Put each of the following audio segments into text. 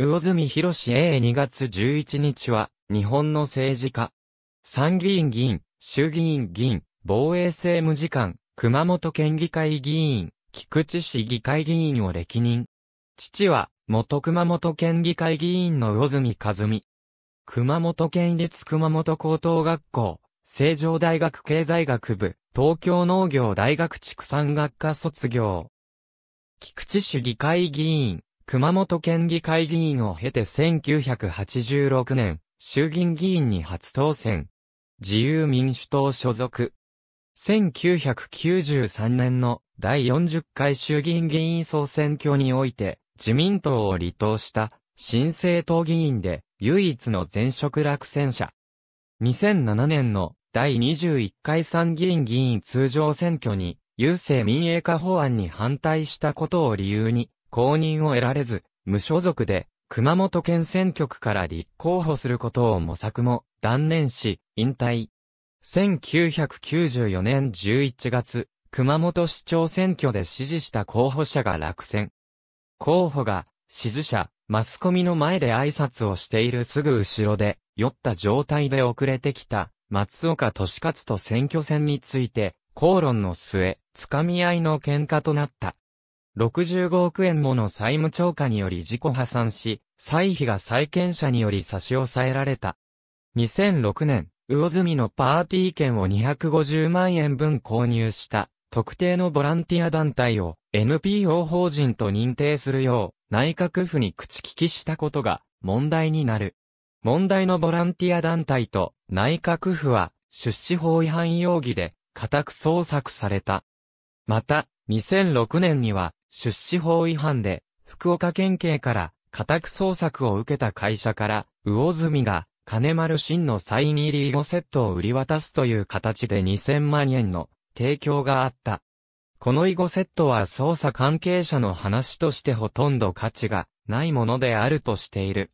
魚住博士 A2 月11日は、日本の政治家。参議院議員、衆議院議員、防衛政務次官、熊本県議会議員、菊池市議会議員を歴任。父は、元熊本県議会議員の魚住和美。熊本県立熊本高等学校、成城大学経済学部、東京農業大学畜産学科卒業。菊池市議会議員、熊本県議会議員を経て1986年、衆議院議員に初当選。自由民主党所属。1993年の第40回衆議院議員総選挙において、自民党を離党した新政党議員で唯一の前職落選者。2007年の第21回参議院議員通常選挙に、郵政民営化法案に反対したことを理由に、公認を得られず、無所属で、熊本県選挙区から立候補することを模索も断念し、引退。1994年11月、熊本市長選挙で支持した候補者が落選。候補が、支持者、マスコミの前で挨拶をしているすぐ後ろで、酔った状態で遅れてきた、松岡俊勝と選挙戦について、口論の末、つかみ合いの喧嘩となった。65億円もの債務超過により自己破産し、歳費が債権者により差し押さえられた。2006年、魚住のパーティー券を250万円分購入した特定のボランティア団体を NPO 法人と認定するよう内閣府に口利きしたことが問題になる。問題のボランティア団体と内閣府は出資法違反容疑で家宅捜索された。また、2006年には出資法違反で、福岡県警から家宅捜索を受けた会社から、魚住が、金丸真のサイン入り囲碁セットを売り渡すという形で2000万円の提供があった。この囲碁セットは捜査関係者の話としてほとんど価値がないものであるとしている。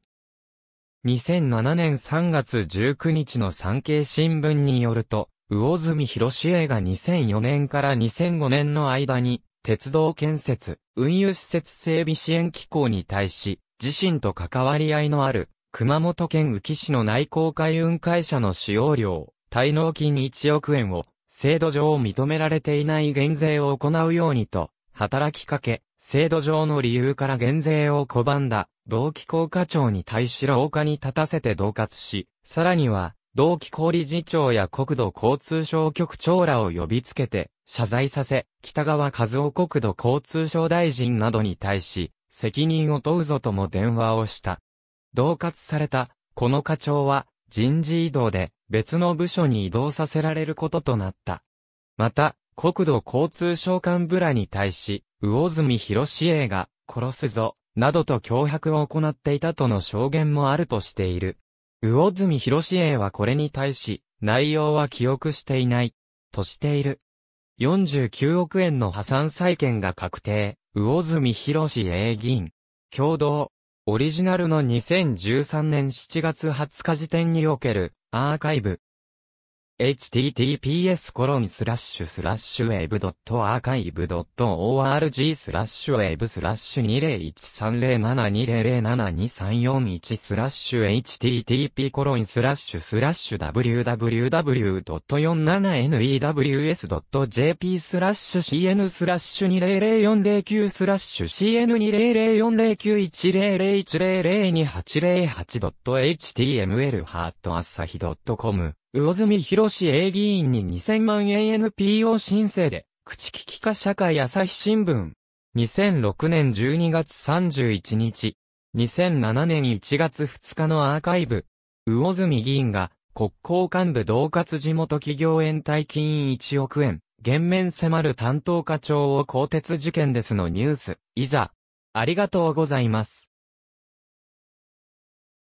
2007年3月19日の産経新聞によると、魚住博志 A が2004年から2005年の間に、鉄道建設、運輸施設整備支援機構に対し、自身と関わり合いのある、熊本県宇城市の内航海運会社の使用料、滞納金1億円を、制度上認められていない減税を行うようにと、働きかけ、制度上の理由から減税を拒んだ、同期工課長に対し廊下に立たせて同喝し、さらには、同期小理事長や国土交通省局長らを呼びつけて、謝罪させ、北川和夫国土交通省大臣などに対し、責任を問うぞとも電話をした。同括された、この課長は、人事異動で、別の部署に移動させられることとなった。また、国土交通省幹部らに対し、魚住博志英が、殺すぞ、などと脅迫を行っていたとの証言もあるとしている。魚住博英はこれに対し、内容は記憶していない、としている。49億円の破産債権が確定、魚住博英議員。共同、オリジナルの2013年7月20日時点における、アーカイブ。https コロンスラッシュスラッシュ web.archive.org スラッシュ web スラッシュ2013072007234スラッシュ http コロンスラッシュスラッシュ www.47news.jp スラッシュ cn スラッシュ2000409スラッシュ cn20040910010028088.html ハート朝日 .com 魚住博士 A 議員に2000万円 NPO 申請で、口利きか社会朝日新聞。2006年12月31日。2007年1月2日のアーカイブ。魚住議員が、国交幹部同活地元企業延滞金1億円、減免迫る担当課長を更迭事件ですのニュース、いざ。ありがとうございます。